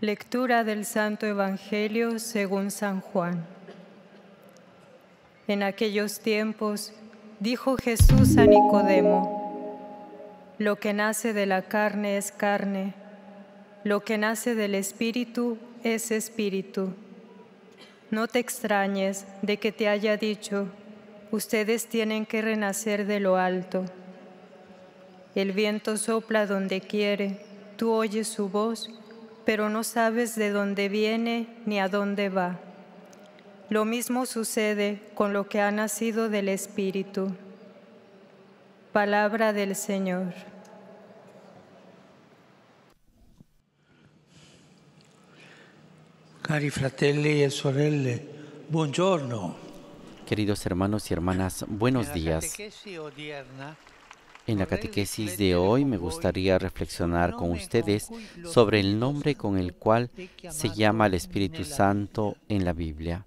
Lectura del Santo Evangelio según San Juan. En aquellos tiempos dijo Jesús a Nicodemo, lo que nace de la carne es carne, lo que nace del espíritu es espíritu. No te extrañes de que te haya dicho, ustedes tienen que renacer de lo alto. El viento sopla donde quiere, tú oyes su voz pero no sabes de dónde viene ni a dónde va. Lo mismo sucede con lo que ha nacido del Espíritu. Palabra del Señor. Cari fratelli e sorelle, Queridos hermanos y hermanas, buenos días. En la catequesis de hoy me gustaría reflexionar con ustedes sobre el nombre con el cual se llama al Espíritu Santo en la Biblia.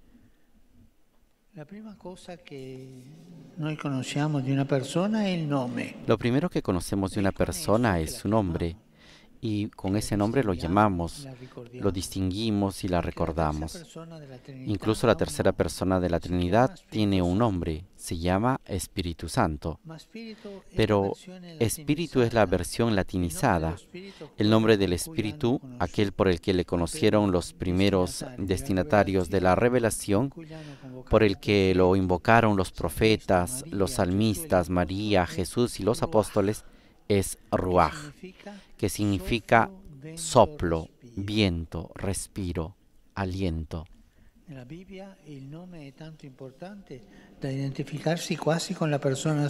Lo primero que conocemos de una persona es su nombre y con ese nombre lo llamamos, lo distinguimos y la recordamos. Incluso la tercera persona de la Trinidad tiene un nombre, se llama Espíritu Santo. Pero Espíritu es la versión latinizada, el nombre del Espíritu, aquel por el que le conocieron los primeros destinatarios de la revelación, por el que lo invocaron los profetas, los salmistas, María, Jesús y los apóstoles, es ruaj, que significa soplo, viento, respiro, aliento tanto importante con la persona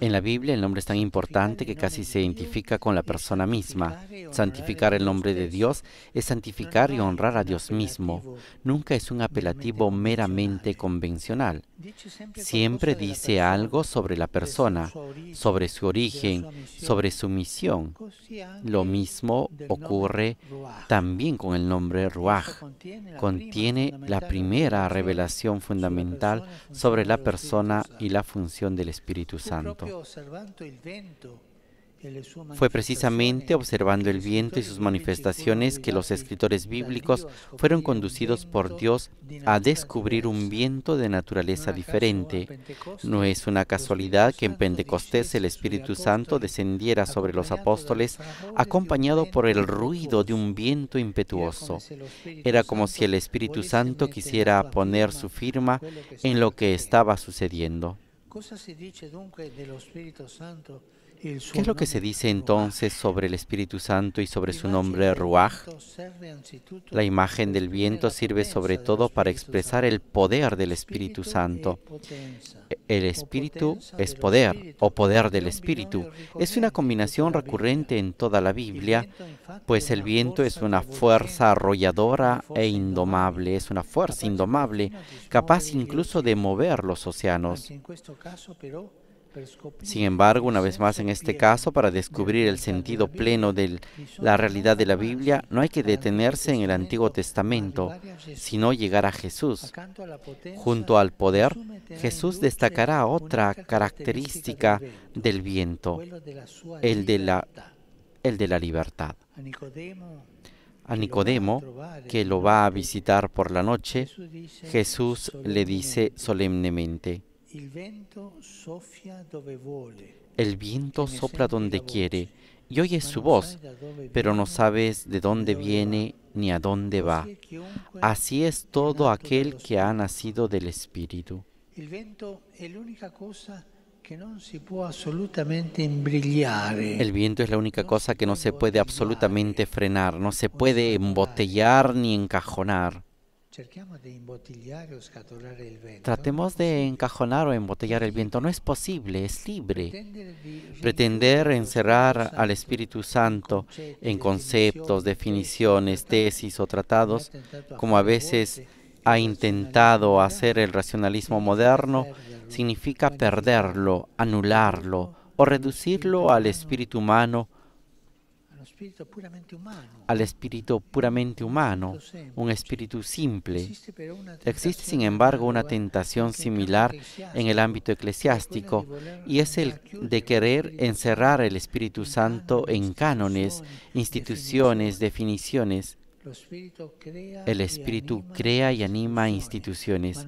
En la Biblia el nombre es tan importante que casi se identifica con la persona misma. Santificar el nombre de Dios es santificar y honrar a Dios mismo. Nunca es un apelativo meramente convencional. Siempre dice algo sobre la persona, sobre su origen, sobre su misión. Lo mismo ocurre también con el nombre Ruach. Contiene la primera revelación fundamental sobre la persona y la función del Espíritu Santo. Fue precisamente observando el viento y sus manifestaciones que los escritores bíblicos fueron conducidos por Dios a descubrir un viento de naturaleza diferente. No es una casualidad que en Pentecostés el Espíritu Santo descendiera sobre los apóstoles acompañado por el ruido de un viento impetuoso. Era como si el Espíritu Santo quisiera poner su firma en lo que estaba sucediendo. ¿Qué es lo que se dice entonces sobre el Espíritu Santo y sobre su nombre Ruach? La imagen del viento sirve sobre todo para expresar el poder del Espíritu Santo. El Espíritu es poder o poder del Espíritu. Es una combinación recurrente en toda la Biblia, pues el viento es una fuerza arrolladora e indomable, es una fuerza indomable, capaz incluso de mover los océanos. Sin embargo, una vez más en este caso, para descubrir el sentido pleno de la realidad de la Biblia, no hay que detenerse en el Antiguo Testamento, sino llegar a Jesús. Junto al poder, Jesús destacará otra característica del viento, el de la, el de la libertad. A Nicodemo, que lo va a visitar por la noche, Jesús le dice solemnemente, el viento sopla donde quiere y oyes su voz, pero no sabes de dónde viene ni a dónde va. Así es todo aquel que ha nacido del Espíritu. El viento es la única cosa que no se puede absolutamente frenar, no se puede embotellar ni encajonar. Tratemos de encajonar o embotellar el viento. No es posible, es libre. Pretender encerrar al Espíritu Santo en conceptos, definiciones, tesis o tratados, como a veces ha intentado hacer el racionalismo moderno, significa perderlo, anularlo o reducirlo al espíritu humano al espíritu puramente humano, un espíritu simple. Existe, sin embargo, una tentación similar en el ámbito eclesiástico y es el de querer encerrar el Espíritu Santo en cánones, instituciones, definiciones. El Espíritu crea y anima instituciones,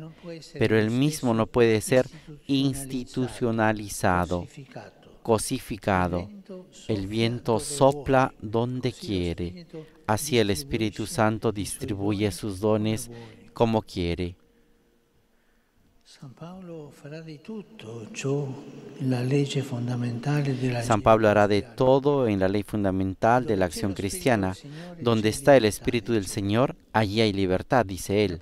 pero el mismo no puede ser institucionalizado, cosificado. El viento sopla donde quiere. Así el Espíritu Santo distribuye sus dones como quiere. San Pablo hará de todo en la ley fundamental de la acción cristiana. Donde está el Espíritu del Señor, allí hay libertad, dice él.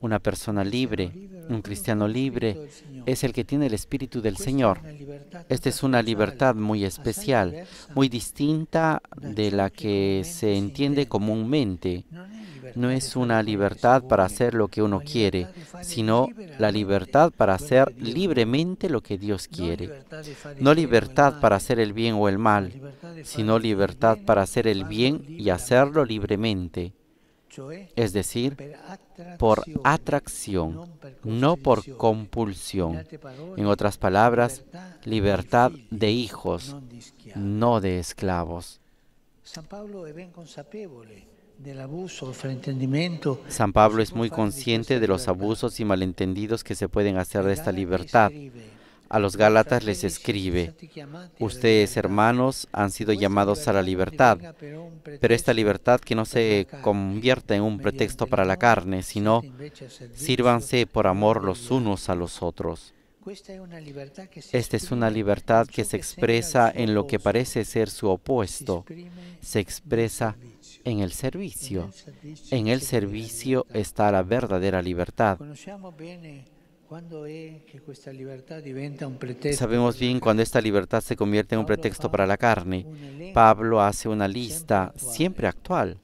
Una persona libre, un cristiano libre, es el que tiene el Espíritu del Señor. Esta es una libertad muy especial, muy distinta de la que se entiende comúnmente no es una libertad para hacer lo que uno quiere, sino la libertad para hacer libremente lo que Dios quiere. No libertad para hacer el bien o el mal, sino libertad para hacer el bien y hacerlo libremente. Es decir, por atracción, no por compulsión. En otras palabras, libertad de hijos, no de esclavos. San Pablo es muy consciente de los abusos y malentendidos que se pueden hacer de esta libertad. A los Gálatas les escribe, ustedes hermanos han pues sido llamados a la libertad, pero esta libertad que no se convierta en un pretexto para la carne, sino sírvanse por amor los unos a los otros. Esta es una libertad que se expresa en lo que parece ser su opuesto, se expresa en en el servicio. En el servicio está la verdadera libertad. Eh, Sabemos bien cuando esta libertad se convierte en un pretexto para la carne. Pablo hace una lista siempre actual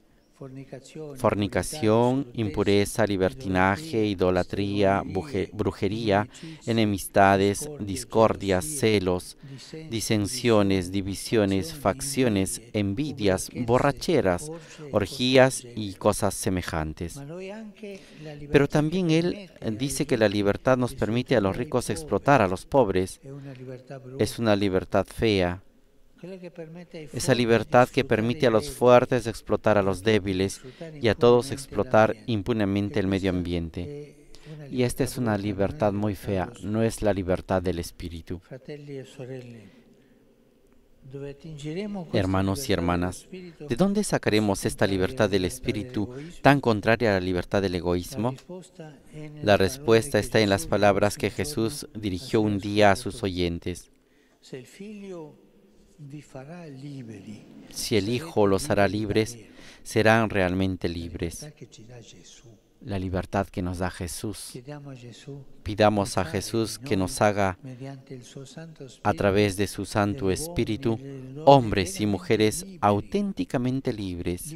fornicación, impureza, libertinaje, idolatría, brujería, enemistades, discordias, celos, disensiones, divisiones, facciones, envidias, borracheras, orgías y cosas semejantes. Pero también él dice que la libertad nos permite a los ricos explotar a los pobres. Es una libertad fea esa libertad que permite a los fuertes explotar a los débiles y a todos explotar impunemente el medio ambiente. Eh, y esta es una libertad muy fea, no es la libertad del espíritu. E Hermanos y hermanas, ¿de dónde sacaremos esta libertad del espíritu tan contraria a la libertad del egoísmo? La respuesta está en las palabras que Jesús dirigió un día a sus oyentes. Si el Hijo los hará libres, serán realmente libres. La libertad que nos da Jesús. Pidamos a Jesús que nos haga, a través de su Santo Espíritu, hombres y mujeres auténticamente libres,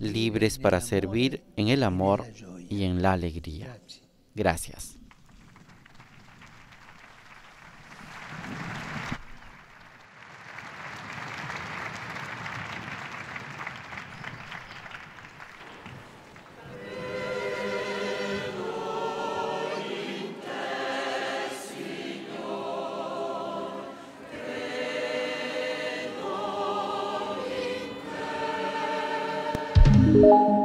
libres para servir en el amor y en la alegría. Gracias. Thank you.